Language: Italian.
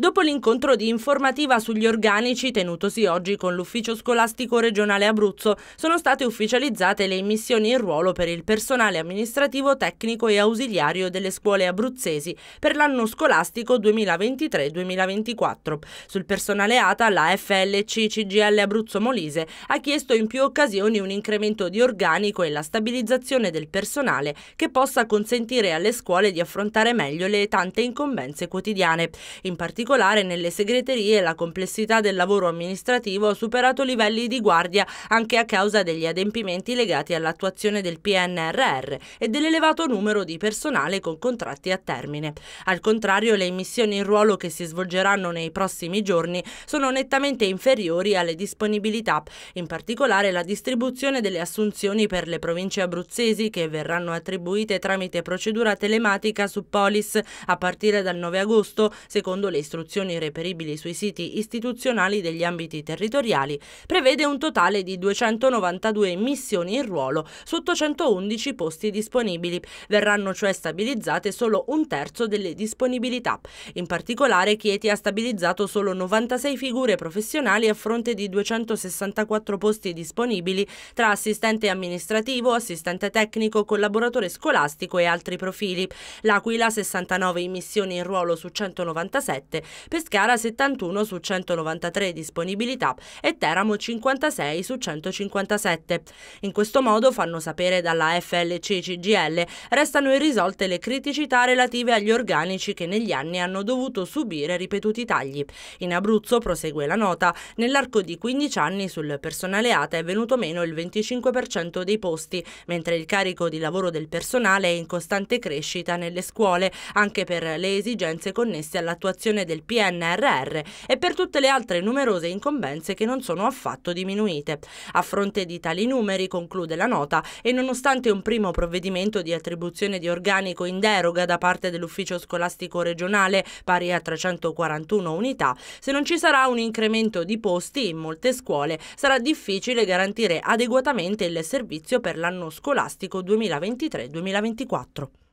Dopo l'incontro di informativa sugli organici tenutosi oggi con l'Ufficio Scolastico Regionale Abruzzo, sono state ufficializzate le immissioni in ruolo per il personale amministrativo, tecnico e ausiliario delle scuole abruzzesi per l'anno scolastico 2023-2024. Sul personale ATA, la FLC CGL Abruzzo Molise ha chiesto in più occasioni un incremento di organico e la stabilizzazione del personale che possa consentire alle scuole di affrontare meglio le tante incombenze quotidiane. In particolare particolare nelle segreterie la complessità del lavoro amministrativo ha superato livelli di guardia anche a causa degli adempimenti legati all'attuazione del PNRR e dell'elevato numero di personale con contratti a termine. Al contrario, le emissioni in ruolo che si svolgeranno nei prossimi giorni sono nettamente inferiori alle disponibilità, in particolare la distribuzione delle assunzioni per le province abruzzesi che verranno attribuite tramite procedura telematica su Polis a partire dal 9 agosto, secondo le istruzioni istruzioni reperibili sui siti istituzionali degli ambiti territoriali, prevede un totale di 292 missioni in ruolo su 811 posti disponibili. Verranno cioè stabilizzate solo un terzo delle disponibilità. In particolare Chieti ha stabilizzato solo 96 figure professionali a fronte di 264 posti disponibili tra assistente amministrativo, assistente tecnico, collaboratore scolastico e altri profili. L'Aquila 69 missioni in ruolo su 197 Pescara 71 su 193 disponibilità e Teramo 56 su 157. In questo modo, fanno sapere dalla FLC CGL, restano irrisolte le criticità relative agli organici che negli anni hanno dovuto subire ripetuti tagli. In Abruzzo, prosegue la nota, nell'arco di 15 anni sul personale ATA è venuto meno il 25% dei posti, mentre il carico di lavoro del personale è in costante crescita nelle scuole, anche per le esigenze connesse all'attuazione del PNRR e per tutte le altre numerose incombenze che non sono affatto diminuite. A fronte di tali numeri, conclude la nota, e nonostante un primo provvedimento di attribuzione di organico in deroga da parte dell'ufficio scolastico regionale pari a 341 unità, se non ci sarà un incremento di posti in molte scuole sarà difficile garantire adeguatamente il servizio per l'anno scolastico 2023-2024.